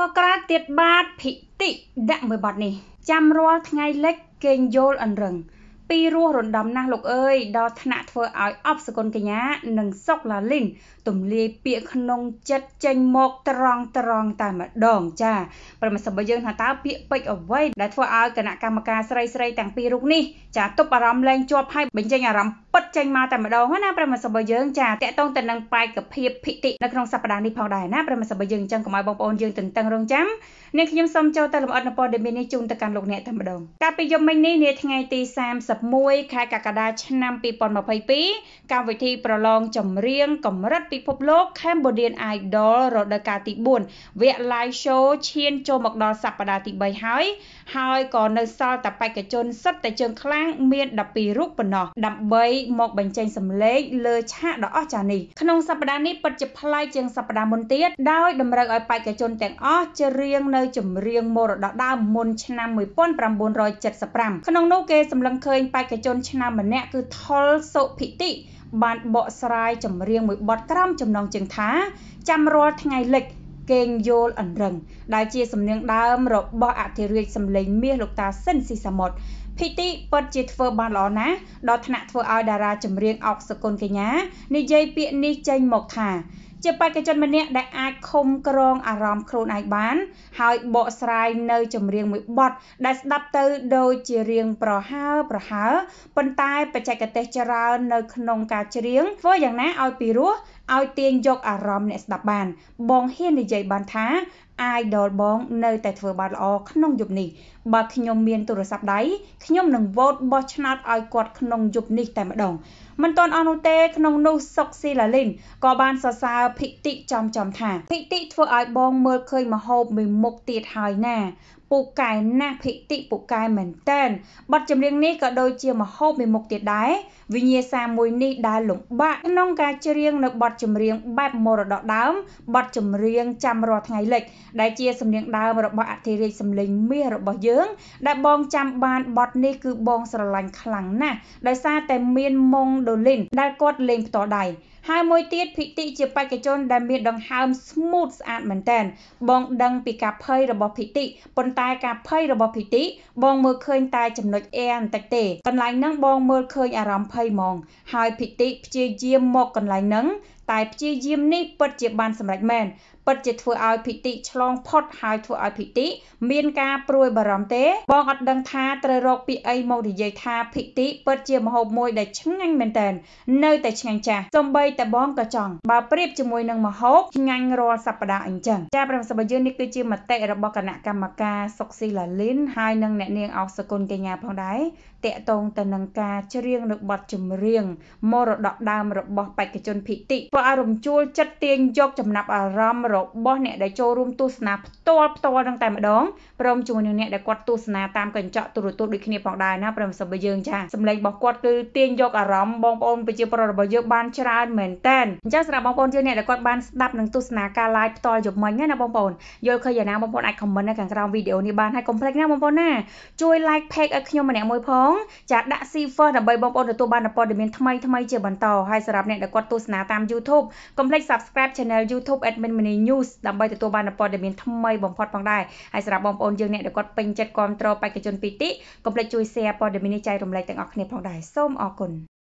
ក៏ក្រាទៀតបាទភិតិដាក់មួយបត់នេះចាំរាល់ថ្ងៃលិចគេងយល់អន្រឹងពីរស់រំដំណាស់លោកអើយដល់ថ្នាក់ធ្វើឲ្យអបសគុណកញ្ញានិងសុកឡាលីនទំលាយពាក្យក្នុងចិត្តចេញមកត្រង់ត្រង់តែម្ដងចាប្រិមសម្បយើងថាតើពាក្យពេចអ្វីដែលធ្វើឲ្យគណៈកម្មការស្រីស្រីទាំងពីររូបនេះចាទប់អារម្មណ៍លែងជាប់ហើយបញ្ចេញអារម្មណ៍ពិតចេញមកតែម្ដងណាប្រិមត្តសបើយើងចាតកតងទៅនឹងបែកភាពភិតិនៅក្នុងសប្ដាហ៍នេះផងដែរណាប្រិមត្តសបើយើងអញ្ចឹងកុំឲ្យបងប្អូនយើងទន្ទឹងរង់ចាំនាងខ្ញុំសូមចូលទៅលំអិតនៅព័ត៌មាននេះជូនទៅកាន់លោកអ្នកតែម្ដងកាលពីយប់មិញនេះនាថ្ងៃទី31ខែកក្កដាឆ្នាំ2022កម្មវិធីប្រឡងចម្រៀងកម្រិតពិភពលោក Cambodian Idol រដូវកាលទី4វគ្គ live show ឈាន ចូលមកដល់សប្ដាហ៍ទី3ហើយហើយក៏នៅសល់តែបេក្ខជនសិតតែជើងខ្លាំងមាន12រូបប៉ុណ្ណោះដើម្បីមកបញ្ចេញសម្លេងលើឆាកដ៏អស្ចារ្យនេះក្នុងសប្តាហ៍នេះពិតជាប្លែកជាងសប្តាហ៍មុនទៀតដោយតម្រូវឲ្យបេក្ខជនទាំងអស់ច្រៀងនៅចម្រៀងមរតកដើមមុនឆ្នាំ1975ក្នុងនោះគេសម្លឹងឃើញបេក្ខជនឆ្នាំម្នាក់គឺថុលសុភិតិបានបកស្រាយចម្រៀងមួយបទក្រំចំណងជើងថា ចាំរាល់ថ្ងៃលិចកេងយល់អង្រឹង ដែលជាសំនៀងដើមរបស់អធិរាជសម្លេងមាសលោកតាស៊ិនស៊ីសាមុតភីទីពិតជាធ្វើបានល្អណាស់ដល់ថ្នាក់ធ្វើឲ្យតារាចម្រៀងអុកសកុនកញ្ញានិយាយពាក្យនេះចេញមកថាជាបេក្ខជនម្នាក់ដែលអាចខំក្រងអារម្មណ៍ខ្លួនឯងបាន ហើយបកស្រាយនៅចម្រៀងមួយបទដែលស្ដាប់ទៅដូចជារៀងប្រហើប្រហើប៉ុន្តែ បច្ចេកទេសច្រើននៅក្នុងការច្រៀងធ្វើយ៉ាងណាឲ្យពីរោះឲ្យទាញយកអារម្មណ៍អ្នកស្ដាប់បាន បងហ៊ាននិយាយបានថា idol បងនៅតែធ្វើបានល្អក្នុងយុគនេះបើខ្ញុំមានទូរស័ព្ទដៃខ្ញុំនឹងវោតបោះឆ្នោតឲ្យគាត់ក្នុងយុគនេះតែម្ដងមិនទាន់អស់នោះទេក្នុងនោះសុកស៊ីឡាលីនក៏បានសរសើរភិតិចំចំថាភិតិធ្វើឲ្យបងមើលឃើញមហូបមួយមុខទៀតហើយណាពូកែណាស់ភិតិពូកែមែនទែនបទចម្រៀងនេះក៏ដូចជាមហូបមួយមុខទៀតដែរវិញ្ញាសាមួយនេះដែលលំបាកក្នុងការច្រៀងនៅបទចម្រៀងបែបមរតកដើមបទចម្រៀងចាំរាល់ថ្ងៃលិចដែលជាសម្លេងដើមរបស់អធិរាជសម្លេងមាសរបស់យើងដែលបងចាំបានបទនេះគឺបងស្រឡាញ់ខ្លាំងណាស់ដោយសារតែមានម៉ុងដូលីនដែលគាត់លេងផ្ទាល់ដៃហើយមួយទៀតភិតិជាបេក្ខជនដែលមានដង្ហើមស្ងួតស្អាតមែនទែន បងដឹងពីការភ័យរបស់ភិតិប៉ុន្តែការភ័យរបស់ភិតិបងមើលឃើញ តែចំណុចអែបន្តិចទេកន្លែងហ្នឹងបងមើលឃើញអារម្មណ៍ភ័យហ្មង ហើយភិតិព្យាយាមមកកន្លែងហ្នឹងតែព្យាយាមនេះពិតជាបានសម្រេចមែនពិតជាធ្វើឲ្យភិតិឆ្លងផុតហើយធ្វើឲ្យភិតិមានការព្រួយបារម្ភទេ បងអត់ដឹងថាត្រូវរកពាក្យអីមកនិយាយថាភិតិពិតជាមហូបមួយដែលឆ្ងាញ់មែនតើនៅតែឆ្ងាញ់ចាស់សំបីតបងក៏ចង់បើប្រៀបជាមួយនឹងមហូបឆ្ងាញ់រាល់សប្តាហ៍អញ្ចឹងចាប្រិមសបើយើងនេះគឺជាមតិរបស់គណៈកម្មការសុកស៊ីឡាលីនហើយនិងអ្នកនាងអសុគន្ធកញ្ញាផងដែរតកតងទៅនឹងការច្រៀងនៅបទចម្រៀងមរតកដើមរបស់បេក្ខជនភិតិបរំជួលចិត្តទាញយកចំណាប់អារម្មណ៍របស់អ្នកដែលចូលរួមទស្សនាផ្ទាល់ផ្ទាល់នឹងតែម្ដងព្រមជាមួយនឹងអ្នកដែលគាត់ទស្សនាតាមកញ្ចក់ទូរទស្សន៍ដូចគ្នាផងដែរណាព្រមសម្រាប់យើងចាសម្លេងរបស់គាត់គឺទាញយកអារម្មណ៍បងប្អូនប្រជាពលរដ្ឋរបស់យើងបានច្រើនមែនតើអញ្ចឹងសម្រាប់បងប្អូនយើងអ្នកដែលគាត់បានស្ដាប់និងទស្សនាការ live ផ្ទាល់យប់មិញណាបងប្អូនយល់ឃើញយ៉ាងណាបងប្អូនអាច comment នៅខាងក្រោមវីដេអូនេះបានហើយកុំភ្លេចណាបងប្អូនណាជួយ like page ឲ្យខ្ញុំម្នាក់មួយផងចាដាក់ C first ដើម្បីបងប្អូនទទួលបានព័ត៌មានថ្មីថ្មីជាបន្តហើយសម្រាប់អ្នកដែលគាត់ទស្សនាតាម YouTube YouTube កុំភ្លេច Subscribe Channel YouTube Admin Money News ដើម្បីទទួលបានព័ត៌មានថ្មីបំផុតផងដែរហើយសម្រាប់បងប្អូនយើងអ្នកដែលគាត់ពេញចិត្តគ្រប់គ្រងបេក្ខជនពីទីកុំភ្លេចជួយ Share ព័ត៌មាននេះចែករំលែកទាំងអស់គ្នាផងដែរសូមអរគុណ